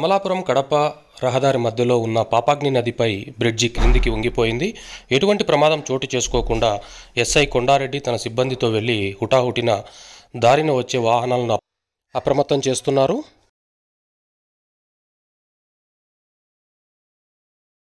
అమలాపురం కడప రహదారి మధ్యలో ఉన్న పాపాగ్ని నదిపై బ్రిడ్జి క్రిందికి వంగిపోయింది ఎటువంటి ప్రమాదం చోటు చేసుకోకుండా ఎస్ఐ కొండారెడ్డి తన సిబ్బందితో వెళ్ళి హుటాహుటిన దారిన వచ్చే వాహనాలను అప్రమత్తం చేస్తున్నారు